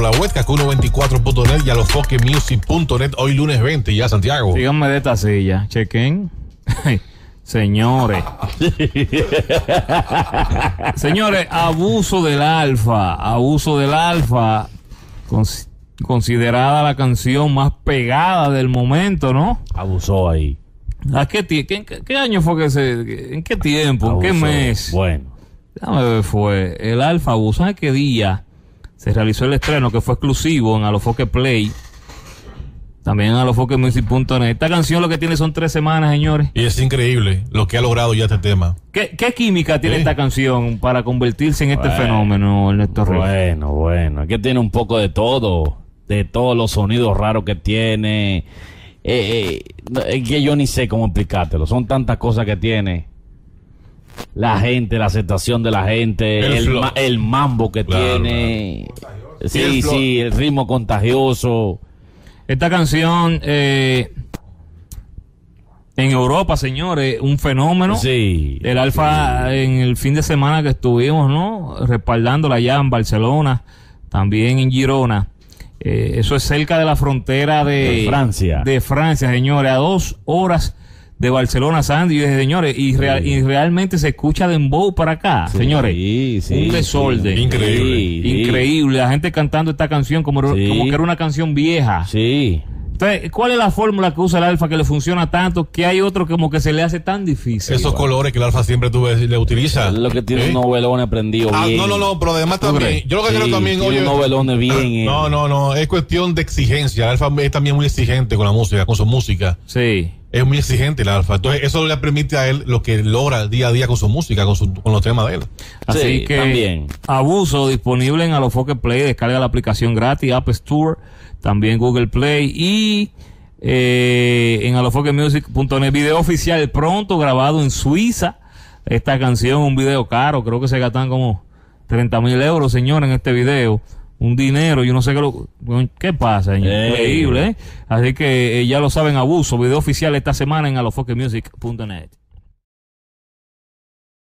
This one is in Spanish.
la web cacuno24.net y a los music.net hoy lunes 20 ya Santiago. Síganme de esta silla, chequen. Señores. Señores, abuso del alfa, abuso del alfa, considerada la canción más pegada del momento, ¿no? Abusó ahí. ¿A qué, año fue que se... ¿En qué tiempo? ¿En qué mes? Bueno. fue el alfa abuso. ¿Sabes qué día? se realizó el estreno que fue exclusivo en Alofoque Play. También en alofoquemusic.net. Esta canción lo que tiene son tres semanas, señores. Y es increíble lo que ha logrado ya este tema. ¿Qué, química tiene esta canción para convertirse en este fenómeno, Ernesto Bueno, bueno. Es que tiene un poco de todo. De todos los sonidos raros que tiene. Eh, eh, que yo ni sé cómo explicártelo. Son tantas cosas que tiene la gente, la aceptación de la gente, el, mambo que tiene. Sí, sí, el ritmo contagioso. Esta canción eh, en Europa, señores, un fenómeno. Sí. El Alfa en el fin de semana que estuvimos, ¿no? Respaldándola allá en Barcelona, también en Girona. Eh, eso es cerca de la frontera de, de Francia. De Francia, señores, a dos horas de Barcelona, Sandy, de señores, y, y realmente se escucha Dembow para acá, señores. Sí, un desorden. increíble. increíble. La gente cantando esta canción como, que era una canción vieja. Sí. Entonces, ¿cuál es la fórmula que usa el alfa que le funciona tanto? Que hay otro como que se le hace tan difícil. Esos colores que el alfa siempre tuve, le utiliza. lo que tiene un novelón aprendido. Ah, no, no, no, pero además también. Yo lo que quiero también. novelón bien. Eh. No, no, no. Es cuestión de exigencia. El alfa es también muy exigente con la música, con su música. Sí es muy exigente el alfa. Entonces, eso le permite a él lo que logra día a día con su música, con, con los temas de él. Así que, también. abuso disponible en Alofoque Play. Descarga la aplicación gratis, App Store, también Google Play y eh, en alofoquemusic.net. Video oficial pronto grabado en Suiza. Esta canción, un video caro, creo que se gastan como 30 mil euros, señor, en este video un dinero, yo no sé qué lo, qué pasa, increíble, ¿eh? Así que eh, ya lo saben, abuso, video oficial esta semana en alofoquemusic.net.